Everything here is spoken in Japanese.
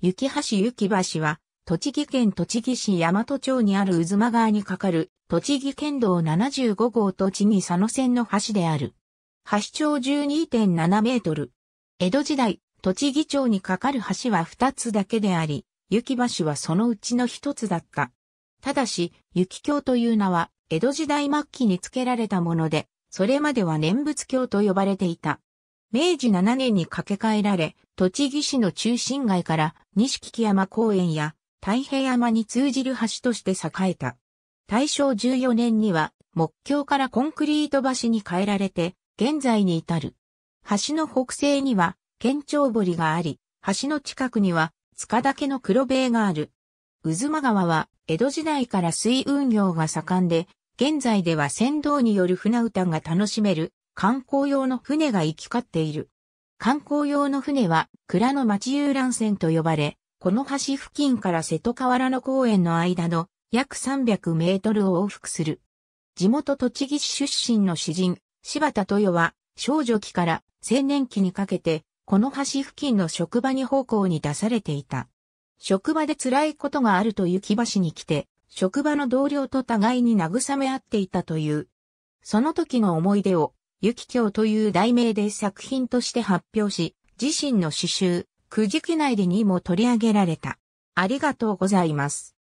雪橋雪橋は、栃木県栃木市大和町にある渦間川に架かる、栃木県道75号栃木佐野線の橋である。橋長12.7メートル。江戸時代、栃木町に架かる橋は2つだけであり、雪橋はそのうちの1つだった。ただし、雪橋という名は、江戸時代末期に付けられたもので、それまでは念仏橋と呼ばれていた。明治7年に架け替えられ、栃木市の中心街から西木山公園や太平山に通じる橋として栄えた。大正14年には木橋からコンクリート橋に変えられて、現在に至る。橋の北西には県庁堀があり、橋の近くには塚岳の黒塀がある。渦間川は江戸時代から水運業が盛んで、現在では船頭による船歌が楽しめる観光用の船が行き交っている。観光用の船は蔵の町遊覧船と呼ばれ、この橋付近から瀬戸河原の公園の間の約300メートルを往復する。地元栃木市出身の詩人、柴田豊は少女期から青年期にかけて、この橋付近の職場に奉公に出されていた。職場で辛いことがあると雪橋に来て、職場の同僚と互いに慰め合っていたという。その時の思い出をゆききょうという題名で作品として発表し、自身の詩集、くじき内でにも取り上げられた。ありがとうございます。